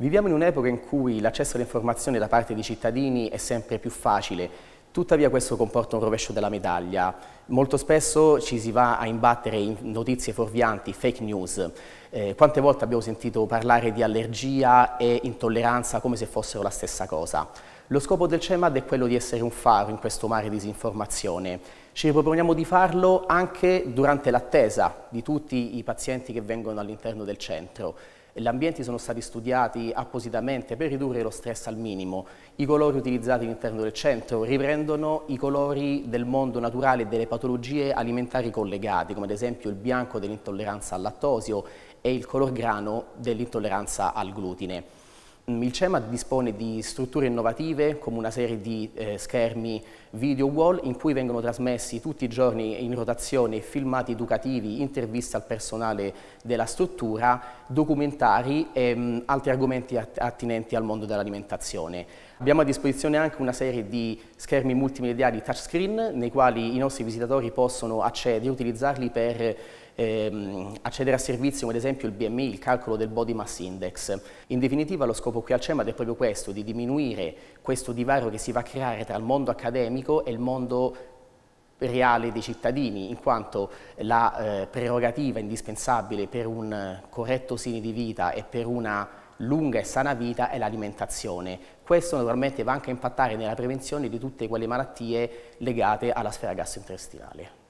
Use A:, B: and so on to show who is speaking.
A: Viviamo in un'epoca in cui l'accesso
B: all'informazione da parte dei cittadini è sempre più facile, tuttavia questo comporta un rovescio della medaglia. Molto spesso ci si va a imbattere in notizie fuorvianti, fake news. Eh, quante volte abbiamo sentito parlare di allergia e intolleranza come se fossero la stessa cosa? Lo scopo del CEMAD è quello di essere un faro in questo mare di disinformazione. Ci riproponiamo di farlo anche durante l'attesa di tutti i pazienti che vengono all'interno del centro gli ambienti sono stati studiati appositamente per ridurre lo stress al minimo. I colori utilizzati all'interno del centro riprendono i colori del mondo naturale e delle patologie alimentari collegate, come ad esempio il bianco dell'intolleranza al lattosio e il color grano dell'intolleranza al glutine. Mm, il CEMA dispone di strutture innovative come una serie di eh, schermi video wall in cui vengono trasmessi tutti i giorni in rotazione filmati educativi, interviste al personale della struttura, documentari e mh, mm, altri argomenti att attinenti al mondo dell'alimentazione. Abbiamo a disposizione anche una serie di schermi multimediali touchscreen nei quali i nostri visitatori possono accedere e utilizzarli per ehm, accedere a servizi come ad esempio il BMI, il calcolo del body mass index. In definitiva lo scopo qui al CEMAD è proprio questo, di diminuire questo divario che si va a creare tra il mondo accademico e il mondo reale dei cittadini, in quanto la eh, prerogativa indispensabile per un corretto stile di vita e per una lunga e sana vita è l'alimentazione. Questo naturalmente va anche a impattare nella prevenzione di tutte quelle malattie legate alla sfera
A: gastrointestinale.